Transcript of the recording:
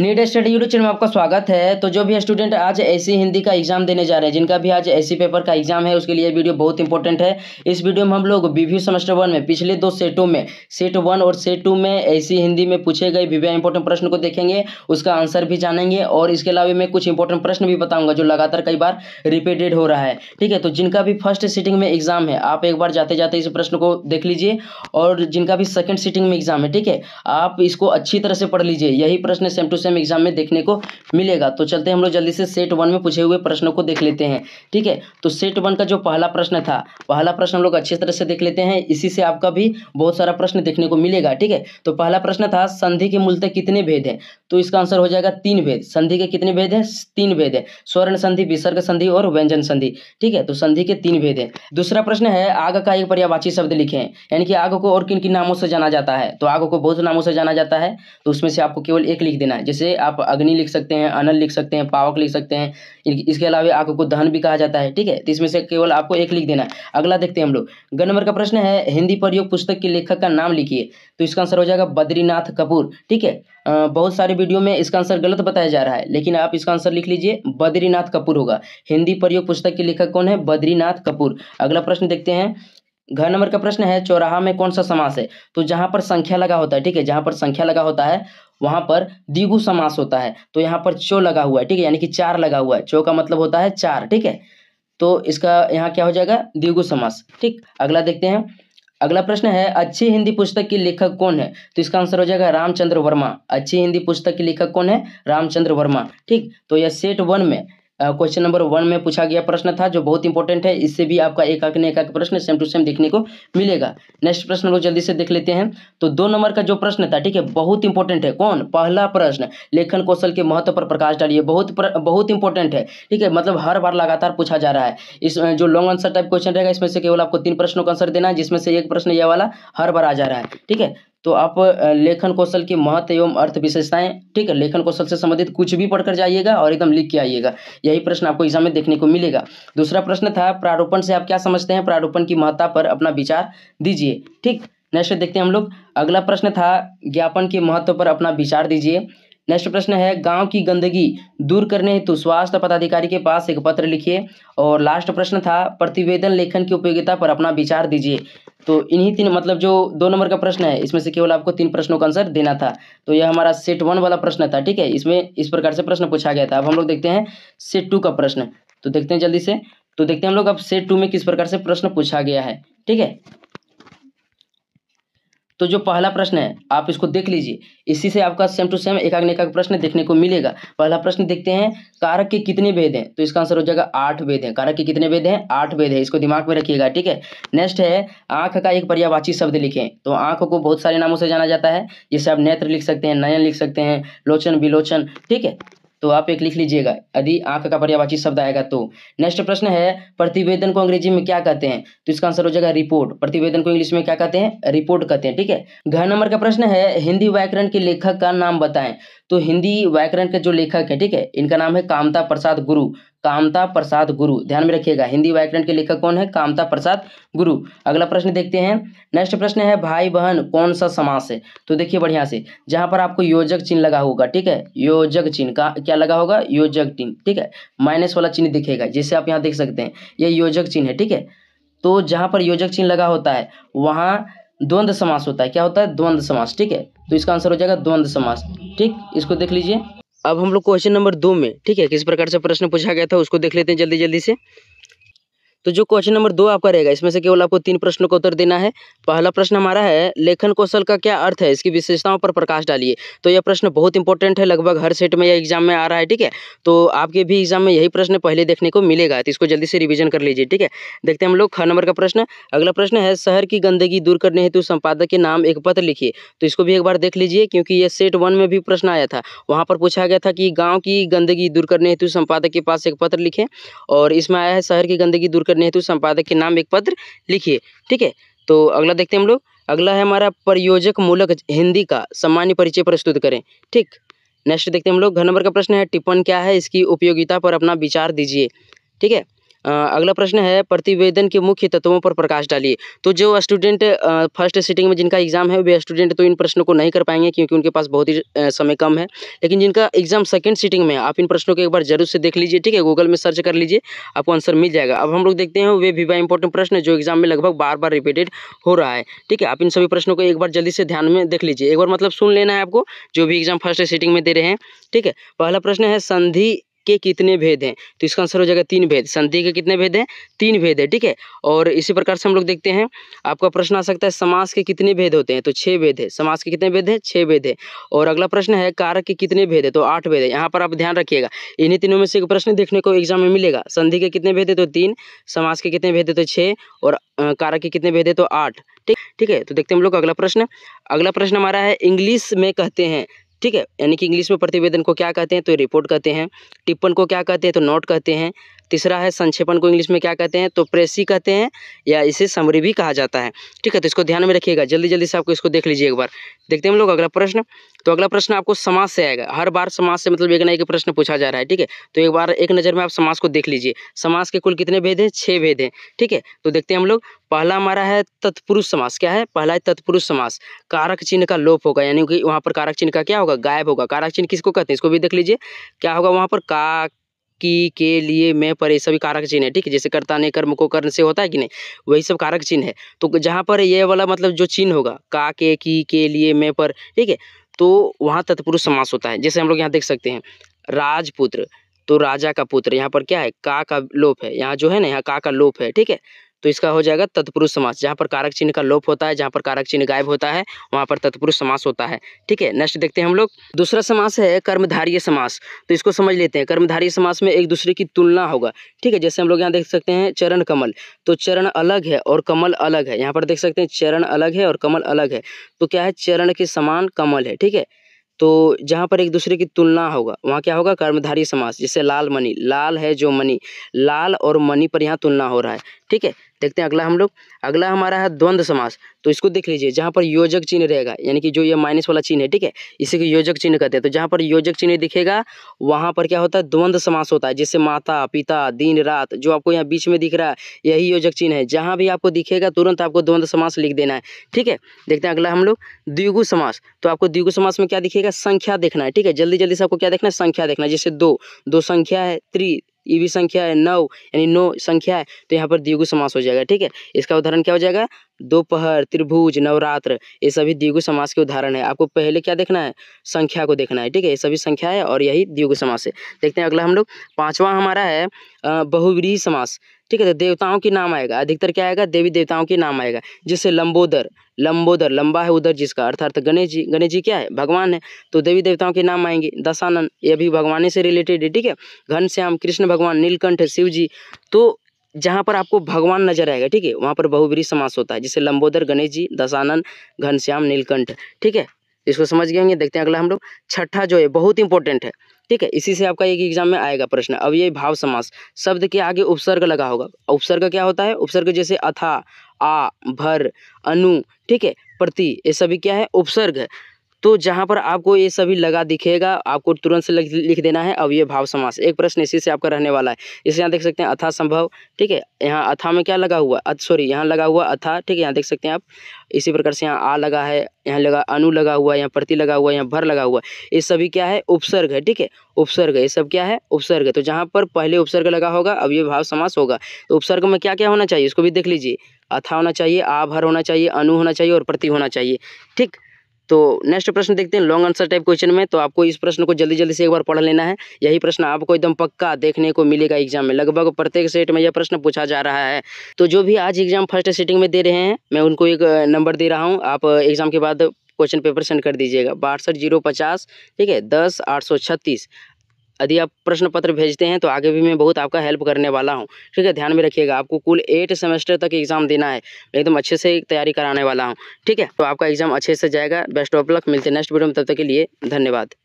NEET study YouTube channel में आपका स्वागत है तो जो भी स्टूडेंट आज ऐसी हिंदी का एग्जाम देने जा रहे हैं जिनका भी आज ऐसी पेपर का एग्जाम है उसके लिए वीडियो बहुत इंपॉर्टेंट है इस वीडियो में हम लोग बीवी सेमेस्टर वन में पिछले दो सेटों में सेट वन और सेट टू में ऐसी हिंदी में पूछे गए विभिन्न इंपॉर्टेंट प्रश्न को देखेंगे उसका आंसर भी जानेंगे और इसके अलावा मैं कुछ इंपॉर्टेंट प्रश्न भी बताऊंगा जो लगातार कई बार रिपीटेड हो रहा है ठीक है तो जिनका भी फर्स्ट सीटिंग में एग्जाम है आप एक बार जाते जाते इस प्रश्न को देख लीजिए और जिनका भी सेकेंड सीटिंग में एग्जाम है ठीक है आप इसको अच्छी तरह से पढ़ लीजिए यही प्रश्न सेम टू सेम एग्जाम में देखने को मिलेगा तो चलते हम लोग जल्दी से सेट वन में पूछे हुए प्रश्नों को देख लेते हैं ठीक है तो सेट वन का जो पहला प्रश्न था पहला प्रश्न हम लोग अच्छी तरह से देख लेते हैं इसी से आपका भी बहुत सारा प्रश्न देखने को मिलेगा ठीक है तो पहला प्रश्न था संधि के मूलतः कितने भेद हैं तो इसका आंसर हो जाएगा तीन भेद संधि के कितने भेद हैं तीन भेद हैं स्वर्ण संधि विसर्ग संधि और व्यंजन संधि ठीक है तो संधि के तीन भेद हैं दूसरा प्रश्न है आग का एक पर्यावाची शब्द लिखे यानी कि आग को और किन किन नामों से जाना जाता है तो आग को बहुत नामों से जाना जाता है तो उसमें से आपको केवल एक लिख देना है जैसे आप अग्नि लिख सकते हैं अनल लिख सकते हैं पावक लिख सकते हैं इसके अलावा आग को दहन भी कहा जाता है ठीक है तो इसमें से केवल आपको एक लिख देना है अगला देखते हैं हम लोग गणमर का प्रश्न है हिंदी प्रयोग पुस्तक के लेखक का नाम लिखिए तो इसका आंसर हो जाएगा बद्रीनाथ कपूर ठीक है बहुत सारे वीडियो में इसका आंसर गलत बताया जा रहा है लेकिन आप इसका आंसर लिख लीजिए बद्रीनाथ कपूर होगा हिंदी प्रयोग पुस्तक के लेखक कौन है बद्रीनाथ कपूर अगला प्रश्न देखते हैं घर नंबर का प्रश्न है चौराहा में कौन सा समास है तो जहाँ पर संख्या लगा होता है ठीक है जहाँ पर संख्या लगा होता है वहाँ पर दिगु समास होता है तो यहाँ पर चो लगा हुआ है ठीक है यानी कि चार लगा हुआ है चो का मतलब होता है चार ठीक है तो इसका यहाँ क्या हो जाएगा दिगु समास ठीक अगला देखते हैं अगला प्रश्न है अच्छी हिंदी पुस्तक की लेखक कौन है तो इसका आंसर हो जाएगा रामचंद्र वर्मा अच्छी हिंदी पुस्तक के लेखक कौन है रामचंद्र वर्मा ठीक तो यह सेट वन में क्वेश्चन नंबर वन में पूछा गया प्रश्न था जो बहुत इंपॉर्टेंट है इससे भी आपका एक आंकने एक प्रश्न सेम टू सेम देखने को मिलेगा नेक्स्ट प्रश्न लोग जल्दी से देख लेते हैं तो दो नंबर का जो प्रश्न था ठीक है बहुत इंपॉर्टेंट है कौन पहला प्रश्न लेखन कौशल के महत्व पर प्रकाश डालिए बहुत प्र, बहुत इंपॉर्टेंट है ठीक है मतलब हर बार लगातार पूछा जा रहा है इस जो लॉन्ग आंसर टाइप क्वेश्चन रहेगा इसमें से केवल आपको तीन प्रश्नों का आंसर देना है जिसमें से एक प्रश्न यह वाला हर बार आ जा रहा है ठीक है तो आप लेखन कौशल की महत्व एवं अर्थ विशेषताएं ठीक है लेखन कौशल से संबंधित कुछ भी पढ़कर जाइएगा और एकदम लिख के आइएगा यही प्रश्न आपको एग्जाम में देखने को मिलेगा दूसरा प्रश्न था प्रारूपण से आप क्या समझते हैं प्रारूपण की महत्ता पर अपना विचार दीजिए ठीक नेक्स्ट देखते हैं हम लोग अगला प्रश्न था ज्ञापन के महत्व पर अपना विचार दीजिए नेक्स्ट प्रश्न है गांव की गंदगी दूर करने हेतु स्वास्थ्य पदाधिकारी के पास एक पत्र लिखिए और लास्ट प्रश्न था प्रतिवेदन लेखन की उपयोगिता पर अपना विचार दीजिए तो इन्हीं तीन मतलब जो दो नंबर का प्रश्न है इसमें से केवल आपको तीन प्रश्नों का आंसर देना था तो यह हमारा सेट वन वाला प्रश्न था ठीक है इसमें इस प्रकार से प्रश्न पूछा गया था अब हम लोग देखते हैं सेट टू का प्रश्न तो देखते हैं जल्दी से तो देखते हैं हम लोग अब सेट टू में किस प्रकार से प्रश्न पूछा गया है ठीक है तो जो पहला प्रश्न है आप इसको देख लीजिए इसी से आपका सेम टू सेम एकाग एकाग प्रश्न देखने को मिलेगा पहला प्रश्न देखते हैं कारक के कितने भेद हैं तो इसका आंसर हो जाएगा आठ भेद हैं कारक के कितने भेद हैं आठ भेद हैं इसको दिमाग में रखिएगा ठीक है नेक्स्ट है आंख का एक पर्यावाची शब्द लिखें तो आंख को बहुत सारे नामों से जाना जाता है जिसे आप नेत्र लिख सकते हैं नयन लिख सकते हैं लोचन विलोचन ठीक है तो आप एक लिख लीजिएगा यदि आंख का पर्यावाची शब्द आएगा तो नेक्स्ट प्रश्न है प्रतिवेदन को अंग्रेजी में क्या कहते हैं तो इसका आंसर हो जाएगा रिपोर्ट प्रतिवेदन को इंग्लिश में क्या कहते हैं रिपोर्ट कहते हैं ठीक है घर नंबर का प्रश्न है हिंदी व्याकरण के लेखक का नाम बताएं तो हिंदी व्याकरण के जो लेखक है ठीक है इनका नाम है कामता प्रसाद गुरु कामता प्रसाद गुरु ध्यान में रखिएगा हिंदी व्याकरण के लेखक कौन है कामता प्रसाद गुरु अगला प्रश्न देखते हैं नेक्स्ट प्रश्न है भाई बहन कौन सा समास है तो देखिए बढ़िया से जहां पर आपको योजक चिन्ह लगा होगा ठीक है योजक चिन्ह का क्या लगा होगा योजक चिन्ह ठीक है माइनस वाला चिन्ह दिखेगा जिसे आप यहाँ देख सकते हैं यह योजक चिन्ह है ठीक है तो जहां पर योजक चिन्ह लगा होता है वहां द्वंद समास होता है क्या होता है द्वंद समास ठीक है तो इसका आंसर हो जाएगा द्वंद समास ठीक इसको देख लीजिए अब हम लोग क्वेश्चन नंबर दो में ठीक है किस प्रकार से प्रश्न पूछा गया था उसको देख लेते हैं जल्दी जल्दी से तो जो क्वेश्चन नंबर दो आपका रहेगा इसमें से केवल आपको तीन प्रश्नों का उत्तर देना है पहला प्रश्न हमारा है लेखन कौशल का क्या अर्थ है इसकी विशेषताओं पर प्रकाश डालिए तो यह प्रश्न बहुत इंपॉर्टेंट है लगभग हर सेट में यह एग्जाम में आ रहा है ठीक है तो आपके भी एग्जाम में यही प्रश्न पहले देखने को मिलेगा तो इसको जल्दी से रिविजन कर लीजिए ठीक है देखते हैं हम लोग ख नंबर का प्रश्न अगला प्रश्न है शहर की गंदगी दूर करने हेतु संपादक के नाम एक पत्र लिखिए तो इसको भी एक बार देख लीजिए क्योंकि यह सेट वन में भी प्रश्न आया था वहाँ पर पूछा गया था कि गाँव की गंदगी दूर करने हेतु संपादक के पास एक पत्र लिखें और इसमें आया है शहर की गंदगी दूर करने हेतु संपादक के नाम एक पत्र लिखिए ठीक है तो अगला देखते हैं हम लोग अगला है हमारा प्रयोजक मूलक हिंदी का सामान्य परिचय प्रस्तुत करें ठीक नेक्स्ट देखते हैं हम लोग घर नंबर का प्रश्न है टिप्पण क्या है इसकी उपयोगिता पर अपना विचार दीजिए ठीक है अगला प्रश्न है प्रतिवेदन के मुख्य तत्वों पर प्रकाश डालिए तो जो स्टूडेंट फर्स्ट सिटिंग में जिनका एग्ज़ाम है वे स्टूडेंट तो इन प्रश्नों को नहीं कर पाएंगे क्योंकि उनके पास बहुत ही समय कम है लेकिन जिनका एग्ज़ाम सेकेंड सिटिंग में आप इन प्रश्नों को एक बार जरूर से देख लीजिए ठीक है गूगल में सर्च कर लीजिए आपको आंसर मिल जाएगा अब हम लोग देखते हैं वे भी इंपॉर्टेंट प्रश्न जो एग्जाम में लगभग बार बार रिपीटेड हो रहा है ठीक है आप इन सभी प्रश्नों को एक बार जल्दी से ध्यान में देख लीजिए एक बार मतलब सुन लेना है आपको जो भी एग्जाम फर्स्ट सिटिंग में दे रहे हैं ठीक है पहला प्रश्न है संधि के कितने भेद हैं तो इसका आंसर हो जाएगा तीन भेद संधि के कितने भेद हैं तीन भेद है ठीक है और इसी प्रकार से हम लोग देखते हैं आपका प्रश्न आ सकता है समास के कितने भेद होते हैं तो छः भेद है समास के कितने भेद हैं छः भेद है और अगला प्रश्न है कारक के कितने भेद है तो आठ भेद है यहाँ पर आप ध्यान रखिएगा इन्हीं तीनों में से एक प्रश्न देखने को एग्जाम में मिलेगा संधि के कितने भेद है तो तीन समास के कितने भेद है तो छः और कारक के कितने भेद है तो आठ ठीक ठीक है तो देखते हैं हम लोग अगला प्रश्न अगला प्रश्न हमारा है इंग्लिश में कहते हैं ठीक है यानी कि इंग्लिश में प्रतिवेदन को क्या कहते हैं तो रिपोर्ट कहते हैं टिप्पण को क्या कहते हैं तो नोट कहते हैं तीसरा है संक्षेपण को इंग्लिश में क्या कहते हैं तो प्रेसी कहते हैं या इसे समरी भी कहा जाता है ठीक है तो इसको ध्यान में रखिएगा जल्दी जल्दी से आपको इसको देख लीजिए एक बार देखते हैं हम लोग अगला प्रश्न तो अगला प्रश्न आपको समाज से आएगा हर बार समाज से मतलब एक ना एक प्रश्न पूछा जा रहा है ठीक है तो एक बार एक नज़र में आप समाज को देख लीजिए समाज के कुल कितने भेद हैं छः भेद हैं ठीक है तो देखते हैं हम लोग पहला हमारा है तत्पुरुष समास क्या है पहला है तत्पुरुष समास कारक चिन्ह का लोप होगा यानी कि वहाँ पर कारक चिन्ह का क्या होगा गायब होगा कारक चिन्ह किसको कहते हैं इसको भी देख लीजिए क्या होगा वहाँ पर का की के लिए मैं पर ये सभी कारक चिन्ह है ठीक है जैसे कर्ता ने कर्म को कर्ण से होता है कि नहीं वही सब कारक चिन्ह है तो जहाँ पर ये वाला मतलब जो चिन्ह होगा का के की के लिए मैं पर ठीक है तो वहाँ तत्पुरुष समास होता है जैसे हम लोग यहाँ देख सकते हैं राजपुत्र तो राजा का पुत्र यहाँ पर क्या है का का लोप है यहाँ जो है ना यहाँ का का लोप है ठीक है तो इसका हो जाएगा तत्पुरुष समास जहाँ पर कारक चिन्ह का लोप होता है जहाँ पर कारक चिन्ह गायब होता है वहाँ पर तत्पुरुष समास होता है ठीक है नेक्स्ट देखते हैं हम लोग दूसरा समास है कर्मधार्य समास तो इसको समझ लेते हैं कर्मधार्य समास में एक दूसरे की तुलना होगा ठीक है जैसे हम लोग यहाँ देख सकते हैं चरण कमल तो चरण अलग है और कमल अलग है यहाँ पर देख सकते हैं चरण अलग है और कमल अलग है तो क्या है चरण के समान कमल है ठीक है तो जहाँ पर एक दूसरे की तुलना होगा वहाँ क्या होगा कर्मधारी समास जैसे लाल मणि लाल है जो मणि लाल और मणि पर यहाँ तुलना हो रहा है ठीक है देखते हैं अगला हम लोग अगला हमारा है द्वंद्व समास तो इसको देख लीजिए जहाँ पर योजक चिन्ह रहेगा यानी कि जो ये माइनस वाला चिन्ह है ठीक है इसी को योजक चिन्ह कहते हैं तो जहाँ पर योजक चिन्ह दिखेगा वहाँ पर क्या होता है द्वंद्व समास होता है जैसे माता पिता दिन रात जो आपको यहाँ बीच में दिख रहा है यही योजक चिन्ह है जहाँ भी आपको दिखेगा तुरंत आपको द्वंद्व समास लिख देना है ठीक है देखते हैं अगला हम लोग द्विगु समास तो आपको द्विगु समास में क्या दिखेगा संख्या देखना है ठीक है जल्दी जल्दी से आपको क्या देखना है संख्या देखना है जैसे दो दो संख्या है त्री ये भी संख्या है नौ यानी नौ संख्या है तो यहाँ पर द्विगु समास हो जाएगा ठीक है इसका उदाहरण क्या हो जाएगा दोपहर त्रिभुज नवरात्र ये सभी द्विगु समास के उदाहरण है आपको पहले क्या देखना है संख्या को देखना है ठीक है ये सभी संख्या है और यही द्विगु समास है देखते हैं अगला हम लोग पाँचवा हमारा है बहुव्रीही समास ठीक है तो देवताओं के नाम आएगा अधिकतर क्या आएगा देवी देवताओं के नाम आएगा जैसे लंबोदर लंबोदर लंबा है उधर जिसका अर्थात गणेश जी गणेश जी क्या है भगवान है तो देवी देवताओं के नाम आएंगे दशानन ये भी भगवान से रिलेटेड है ठीक है घनश्याम कृष्ण भगवान नीलकंठ शिव जी तो जहाँ पर आपको भगवान नजर आएगा ठीक है वहाँ पर बहुबरी समास होता है जैसे लंबोदर गणेश जी दशानंद घनश्याम नीलकंठ ठीक है इसको समझ गए होंगे देखते हैं अगला हम लोग छठा जो है बहुत इंपॉर्टेंट है ठीक है इसी से आपका एक एग्जाम में आएगा प्रश्न अब ये भाव समास शब्द के आगे उपसर्ग लगा होगा उपसर्ग क्या होता है उपसर्ग जैसे अथा आ भर अनु ठीक है प्रति ये सभी क्या है उपसर्ग है तो जहाँ पर आपको ये सभी लगा दिखेगा आपको तुरंत से लिख देना है अवय भाव समास एक प्रश्न इसी से आपका रहने वाला है इसे यहाँ देख सकते हैं अथा संभव ठीक है यहाँ अथा में क्या लगा हुआ सॉरी यहाँ लगा हुआ अथा ठीक है यहाँ देख सकते हैं आप इसी प्रकार से यहाँ आ लगा है यहाँ लगा अनु लगा हुआ है यहाँ प्रति लगा हुआ है यहाँ भर लगा हुआ है ये सभी क्या है उपसर्ग है ठीक है उपसर्ग ये सब क्या है उपसर्ग तो जहाँ पर पहले उपसर्ग लगा होगा अब ये भाव समास होगा तो उपसर्ग में क्या क्या होना चाहिए इसको भी देख लीजिए अथा होना चाहिए आ भर होना चाहिए अनु होना चाहिए और प्रति होना चाहिए ठीक तो नेक्स्ट प्रश्न देखते हैं लॉन्ग आंसर टाइप क्वेश्चन में तो आपको इस प्रश्न को जल्दी जल्दी से एक बार पढ़ लेना है यही प्रश्न आपको एकदम पक्का देखने को मिलेगा एग्जाम में लगभग प्रत्येक सेट में यह प्रश्न पूछा जा रहा है तो जो भी आज एग्जाम फर्स्ट सेटिंग में दे रहे हैं मैं उनको एक नंबर दे रहा हूँ आप एग्जाम के बाद क्वेश्चन पेपर सेंड कर दीजिएगा बासठ जीरो पचास ठीक है दस आठ सौ छत्तीस यदि आप प्रश्न पत्र भेजते हैं तो आगे भी मैं बहुत आपका हेल्प करने वाला हूँ ठीक है ध्यान में रखिएगा आपको कुल एट सेमेस्टर तक एग्ज़ाम देना है एकदम अच्छे से तैयारी कराने वाला हूँ ठीक है तो आपका एग्ज़ाम अच्छे से जाएगा बेस्ट ऑफ लक मिलते नेक्स्ट वीडियो में तब तक के लिए धन्यवाद